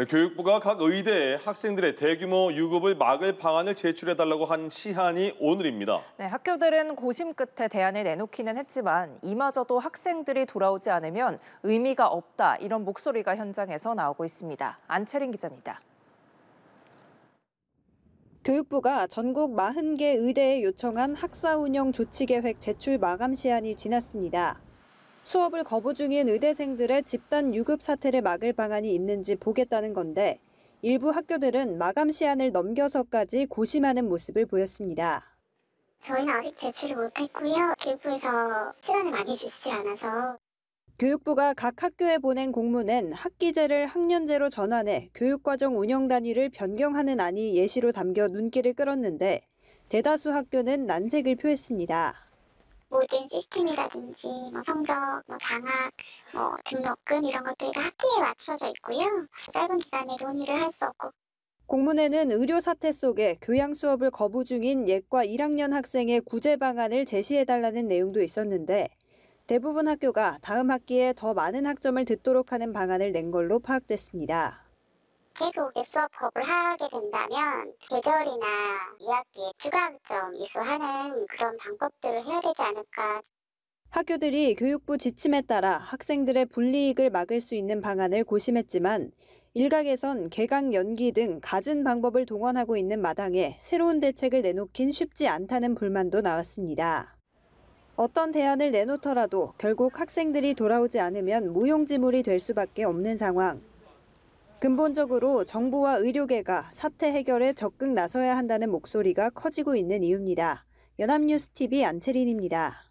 네, 교육부가 각 의대에 학생들의 대규모 유급을 막을 방안을 제출해달라고 한 시한이 오늘입니다. 네, 학교들은 고심 끝에 대안을 내놓기는 했지만 이마저도 학생들이 돌아오지 않으면 의미가 없다 이런 목소리가 현장에서 나오고 있습니다. 안채린 기자입니다. 교육부가 전국 40개 의대에 요청한 학사 운영 조치 계획 제출 마감 시한이 지났습니다. 수업을 거부 중인 의대생들의 집단 유급 사태를 막을 방안이 있는지 보겠다는 건데 일부 학교들은 마감 시한을 넘겨서까지 고심하는 모습을 보였습니다. 저희는 아직 제출을 못했고요. 교육부에서 시간을 많이 주시지 않아서. 교육부가 각 학교에 보낸 공문엔 학기제를 학년제로 전환해 교육과정 운영 단위를 변경하는 안이 예시로 담겨 눈길을 끌었는데 대다수 학교는 난색을 표했습니다. 모든 시스템이라든지 뭐 성적, 뭐 장학, 뭐 등록금 이런 것들과 학기에 맞춰져 있고요. 짧은 기간에 논의를 할 수 없고 공문에는 의료 사태 속에 교양 수업을 거부 중인 예과 1학년 학생의 구제 방안을 제시해달라는 내용도 있었는데 대부분 학교가 다음 학기에 더 많은 학점을 듣도록 하는 방안을 낸 걸로 파악됐습니다. 계속 수업 거부를 하게 된다면 계절이나 2학기에 추가학점 이수하는 그런 방법들을 해야 되지 않을까. 학교들이 교육부 지침에 따라 학생들의 불이익을 막을 수 있는 방안을 고심했지만 일각에선 개강 연기 등 갖은 방법을 동원하고 있는 마당에 새로운 대책을 내놓긴 쉽지 않다는 불만도 나왔습니다. 어떤 대안을 내놓더라도 결국 학생들이 돌아오지 않으면 무용지물이 될 수밖에 없는 상황. 근본적으로 정부와 의료계가 사태 해결에 적극 나서야 한다는 목소리가 커지고 있는 이유입니다. 연합뉴스 TV 안채린입니다.